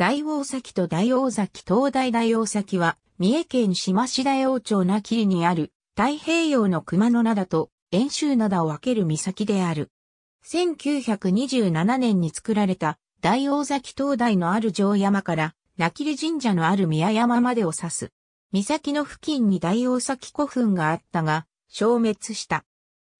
大王崎と大王崎東大大王崎は、三重県島市大王町なきりにある、太平洋の熊野灘と遠州灘を分ける岬である。1927年に作られた大王崎灯台のある城山から、なきり神社のある宮山までを指す。岬の付近に大王崎古墳があったが、消滅した。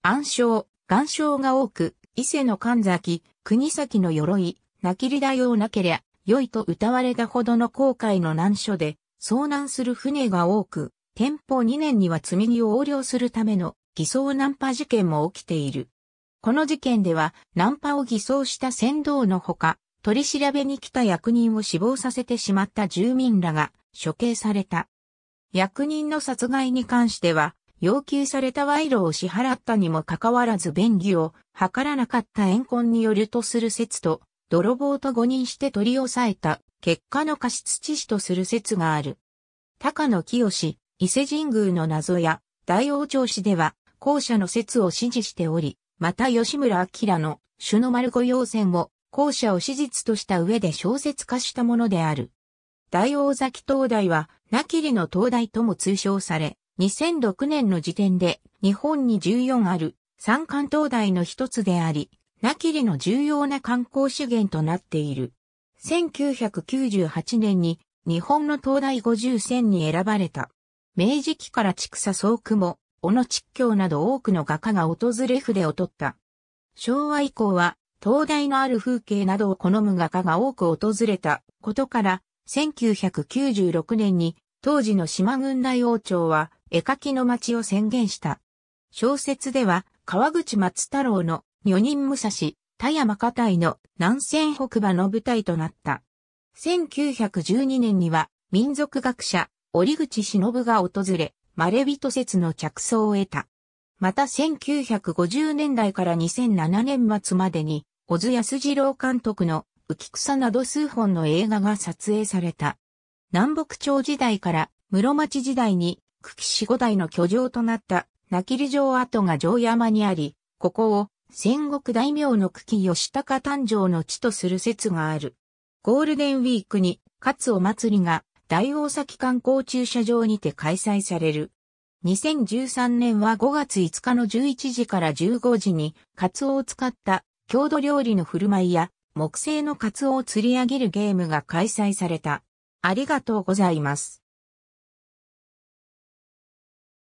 暗礁、岩礁が多く、伊勢の神崎、国崎の鎧、なきり大王なけりゃ、良いと歌われたほどの航海の難所で、遭難する船が多く、天保2年には積み荷を横領するための偽装ナンパ事件も起きている。この事件では、ナンパを偽装した船頭のほか、取り調べに来た役人を死亡させてしまった住民らが処刑された。役人の殺害に関しては、要求された賄賂を支払ったにもかかわらず便宜を図らなかった怨恨によるとする説と、泥棒と誤認して取り押さえた結果の過失致死とする説がある。高野清、伊勢神宮の謎や大王朝史では後者の説を支持しており、また吉村明の種の丸御用線を後者を史実とした上で小説化したものである。大王崎灯台は、なきりの灯台とも通称され、2006年の時点で日本に14ある三冠灯台の一つであり、ナキリの重要な観光資源となっている。1998年に日本の東大50選に選ばれた。明治期から畜佐総雲、小野畜教など多くの画家が訪れ筆を取った。昭和以降は、東大のある風景などを好む画家が多く訪れたことから、1996年に当時の島軍大王朝は絵描きの街を宣言した。小説では川口松太郎の女人武蔵、田山家隊の南線北馬の舞台となった。1912年には民族学者、折口忍が訪れ、まれびと説の着想を得た。また1950年代から2007年末までに、小津安二郎監督の浮草など数本の映画が撮影された。南北朝時代から室町時代に久喜市五代の居城となった、泣き城跡が城山にあり、ここを戦国大名の茎吉義高誕生の地とする説がある。ゴールデンウィークに、カつお祭りが、大大崎観光駐車場にて開催される。2013年は5月5日の11時から15時に、カツオを使った郷土料理の振る舞いや、木製のカツオを釣り上げるゲームが開催された。ありがとうございます。